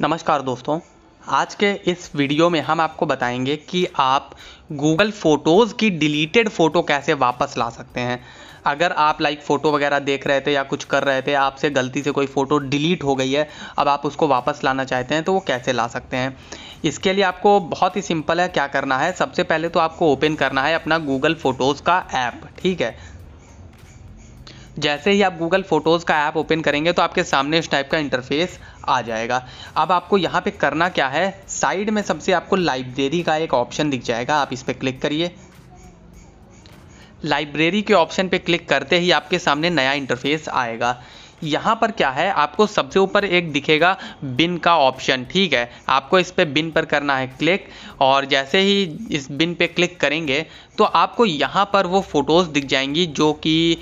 नमस्कार दोस्तों आज के इस वीडियो में हम आपको बताएंगे कि आप गूगल फ़ोटोज़ की डिलीटेड फ़ोटो कैसे वापस ला सकते हैं अगर आप लाइक फ़ोटो वगैरह देख रहे थे या कुछ कर रहे थे आपसे गलती से कोई फ़ोटो डिलीट हो गई है अब आप उसको वापस लाना चाहते हैं तो वो कैसे ला सकते हैं इसके लिए आपको बहुत ही सिंपल है क्या करना है सबसे पहले तो आपको ओपन करना है अपना गूगल फ़ोटोज़ का ऐप ठीक है जैसे ही आप गूगल फोटोज़ का ऐप ओपन करेंगे तो आपके सामने इस टाइप का इंटरफेस आ जाएगा अब आपको यहाँ पे करना क्या है साइड में सबसे आपको लाइब्रेरी का एक ऑप्शन दिख जाएगा आप इस पर क्लिक करिए लाइब्रेरी के ऑप्शन पे क्लिक करते ही आपके सामने नया इंटरफेस आएगा यहाँ पर क्या है आपको सबसे ऊपर एक दिखेगा बिन का ऑप्शन ठीक है आपको इस पर बिन पर करना है क्लिक और जैसे ही इस बिन पे क्लिक करेंगे तो आपको यहाँ पर वो फ़ोटोज़ दिख जाएंगी जो कि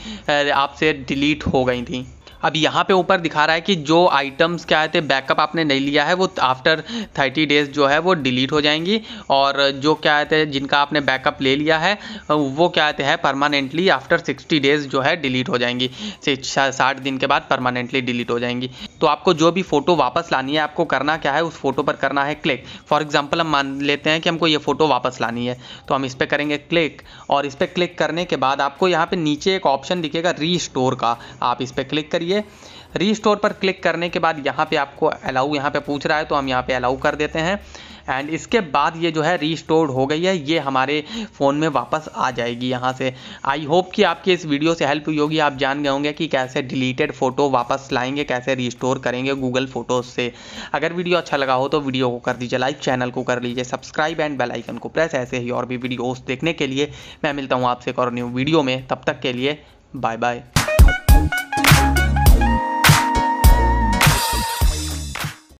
आपसे डिलीट हो गई थी अब यहाँ पे ऊपर दिखा रहा है कि जो आइटम्स क्या आए थे बैकअप आपने नहीं लिया है वो आफ्टर थर्टी डेज जो है वो डिलीट हो जाएंगी और जो क्या आए थे जिनका आपने बैकअप ले लिया है वो क्या आते हैं परमानेंटली आफ्टर सिक्सटी डेज जो है डिलीट हो जाएंगी साठ दिन के बाद परमानेंटली डिलीट हो जाएंगी तो आपको जो भी फ़ोटो वापस लानी है आपको करना क्या है उस फोटो पर करना है क्लिक फॉर एग्जाम्पल हम मान लेते हैं कि हमको ये फ़ोटो वापस लानी है तो हम इस पर करेंगे क्लिक और इस पर क्लिक करने के बाद आपको यहाँ पर नीचे एक ऑप्शन दिखेगा री का आप इस पर क्लिक करिए लिए रीस्टोर पर क्लिक करने के बाद यहाँ पे आपको अलाउ यहाँ पे पूछ रहा है तो हम यहाँ पे अलाउ कर देते हैं एंड इसके बाद ये जो है रीस्टोर्ड हो गई है ये हमारे फ़ोन में वापस आ जाएगी यहाँ से आई होप कि आपकी इस वीडियो से हेल्प हुई होगी आप जान गए होंगे कि कैसे डिलीटेड फ़ोटो वापस लाएंगे कैसे रिस्टोर करेंगे गूगल फ़ोटोज़ से अगर वीडियो अच्छा लगा हो तो वीडियो को कर दीजिए लाइक चैनल को कर लीजिए सब्सक्राइब एंड बेल आइकन को प्रेस ऐसे ही और भी वीडियोज़ देखने के लिए मैं मिलता हूँ आपसे एक और न्यू वीडियो में तब तक के लिए बाय बाय